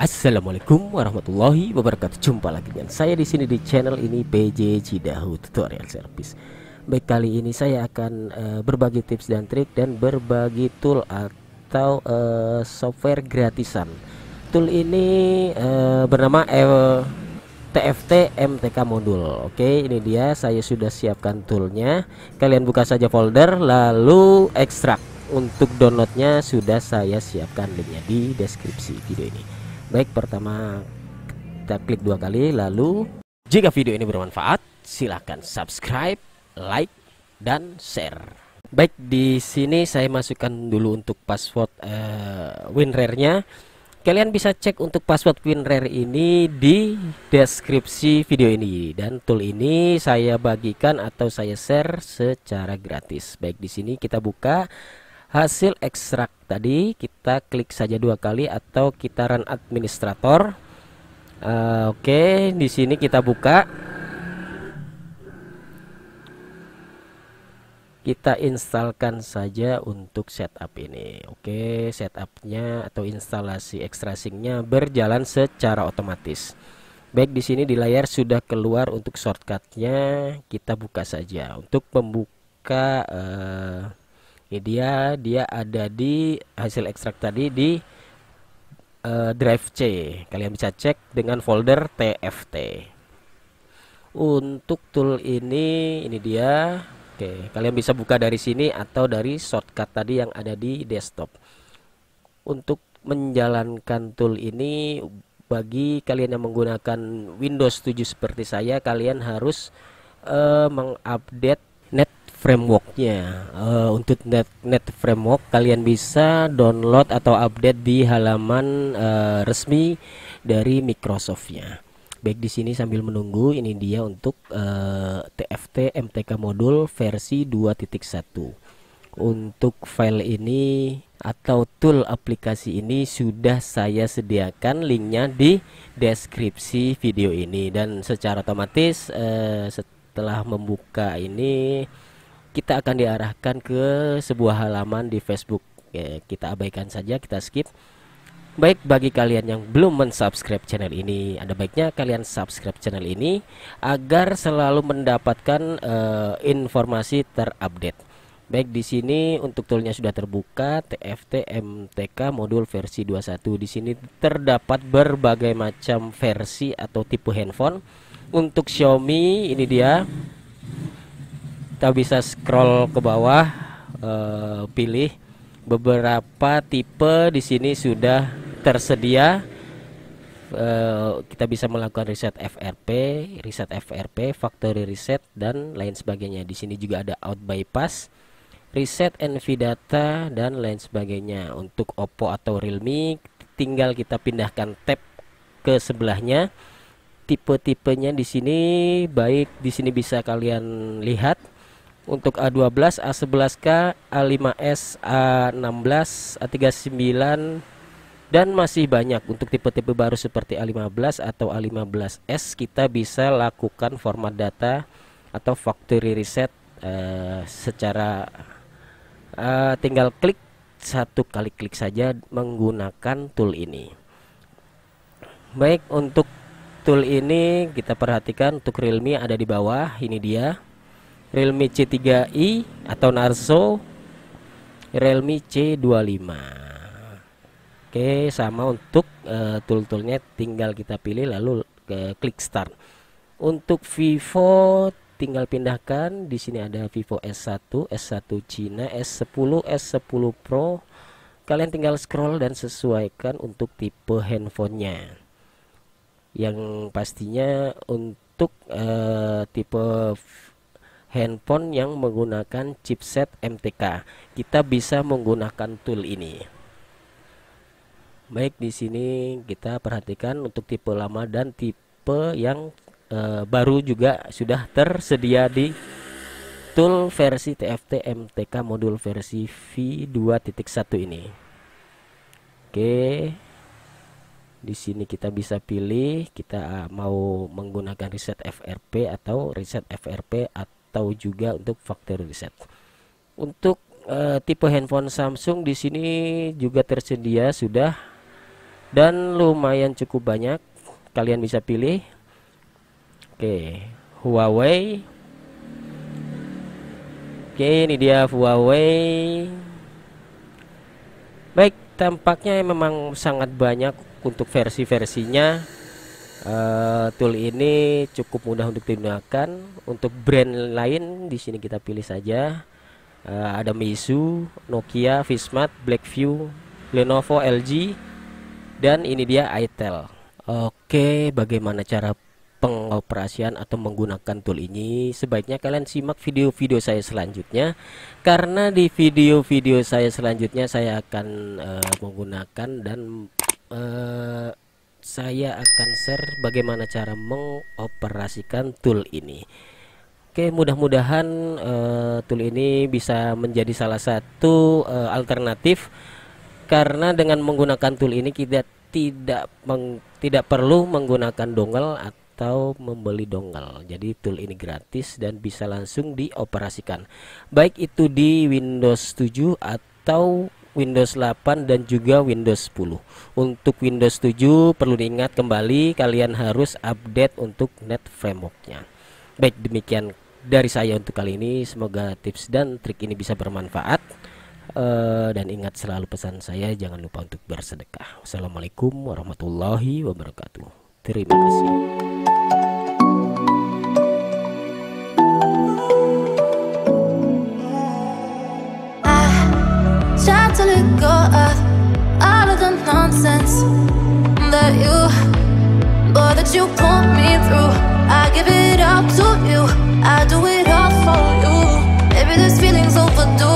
Assalamualaikum warahmatullahi wabarakatuh. Jumpa lagi dengan saya di sini di channel ini PJ Cidahu Tutorial Service. Baik kali ini saya akan uh, berbagi tips dan trik dan berbagi tool atau uh, software gratisan. Tool ini uh, bernama L TFT MTK modul. Oke, ini dia saya sudah siapkan toolnya. Kalian buka saja folder lalu ekstrak. Untuk downloadnya sudah saya siapkan linknya di deskripsi video ini. Baik, pertama kita klik dua kali lalu jika video ini bermanfaat, silahkan subscribe, like, dan share. Baik, di sini saya masukkan dulu untuk password uh, eh, WinRAR-nya. Kalian bisa cek untuk password WinRAR ini di deskripsi video ini dan tool ini saya bagikan atau saya share secara gratis. Baik, di sini kita buka hasil ekstrak tadi kita kita klik saja dua kali atau kita run administrator uh, oke okay, di sini kita buka kita instalkan saja untuk setup ini oke okay, setupnya atau instalasi extrasingnya berjalan secara otomatis baik di sini di layar sudah keluar untuk shortcutnya kita buka saja untuk membuka uh, ya dia dia ada di hasil ekstrak tadi di uh, drive C. Kalian bisa cek dengan folder TFT. Untuk tool ini ini dia. Oke, kalian bisa buka dari sini atau dari shortcut tadi yang ada di desktop. Untuk menjalankan tool ini bagi kalian yang menggunakan Windows 7 seperti saya, kalian harus uh, mengupdate net frameworknya uh, untuk net net framework kalian bisa download atau update di halaman uh, resmi dari Microsoftnya baik di sini sambil menunggu ini dia untuk uh, eh, TFT MTK modul versi 2.1 untuk file ini atau tool aplikasi ini sudah saya sediakan linknya di deskripsi video ini dan secara otomatis uh, setelah membuka ini kita akan diarahkan ke sebuah halaman di Facebook. Ya, kita abaikan saja, kita skip. Baik bagi kalian yang belum mensubscribe channel ini, ada baiknya kalian subscribe channel ini agar selalu mendapatkan uh, informasi terupdate. Baik di sini untuk toolnya sudah terbuka TFT MTK modul versi 21. Di sini terdapat berbagai macam versi atau tipe handphone. Untuk Xiaomi ini dia kita bisa scroll ke bawah uh, pilih beberapa tipe di sini sudah tersedia uh, kita bisa melakukan riset FRP, riset FRP, factory reset dan lain sebagainya. Di sini juga ada out bypass, reset NV data dan lain sebagainya. Untuk Oppo atau Realme tinggal kita pindahkan tab ke sebelahnya. Tipe-tipenya di sini baik di sini bisa kalian lihat untuk A12, A11K, A5S, A16, A39 dan masih banyak untuk tipe-tipe baru seperti A15 atau A15S kita bisa lakukan format data atau factory reset uh, secara uh, tinggal klik satu kali klik saja menggunakan tool ini. Baik, untuk tool ini kita perhatikan untuk Realme ada di bawah, ini dia. Realme C3i atau Narso Realme C25 Oke sama untuk uh, tool-toolnya tinggal kita pilih lalu ke eh, klik start untuk Vivo tinggal pindahkan di sini ada Vivo S1, S1 Cina, S10, S10 Pro. Kalian tinggal scroll dan sesuaikan untuk tipe handphonenya. Yang pastinya untuk uh, tipe handphone yang menggunakan chipset MTK. Kita bisa menggunakan tool ini. Baik, di sini kita perhatikan untuk tipe lama dan tipe yang e, baru juga sudah tersedia di tool versi TFT MTK modul versi V2.1 ini. Oke. Di sini kita bisa pilih kita mau menggunakan reset FRP atau reset FRP atau atau juga untuk factory reset. Untuk uh, tipe handphone Samsung di sini juga tersedia sudah dan lumayan cukup banyak. Kalian bisa pilih. Oke, Huawei. Oke, ini dia Huawei. Baik, tampaknya memang sangat banyak untuk versi-versinya Uh, tool ini cukup mudah untuk digunakan. Untuk brand lain di sini kita pilih saja. Uh, ada Meizu, Nokia, Vismart, Blackview, Lenovo, LG, dan ini dia Itel. Oke, bagaimana cara pengoperasian atau menggunakan tool ini sebaiknya kalian simak video-video saya selanjutnya karena di video-video saya selanjutnya saya akan uh, menggunakan dan uh, saya akan share bagaimana cara mengoperasikan tool ini. Oke, mudah-mudahan uh, tool ini bisa menjadi salah satu uh, alternatif karena dengan menggunakan tool ini kita tidak meng, tidak perlu menggunakan dongle atau membeli dongle. Jadi tool ini gratis dan bisa langsung dioperasikan. Baik itu di Windows 7 atau Windows 8 dan juga Windows 10. Untuk Windows 7 perlu diingat kembali kalian harus update untuk net frameworknya. Baik demikian dari saya untuk kali ini semoga tips dan trik ini bisa bermanfaat. Eh, dan ingat selalu pesan saya jangan lupa untuk bersedekah. Wassalamualaikum warahmatullahi wabarakatuh. Terima kasih. that you put me through. I give it up to you, I do it all for you. Maybe this feeling's overdue.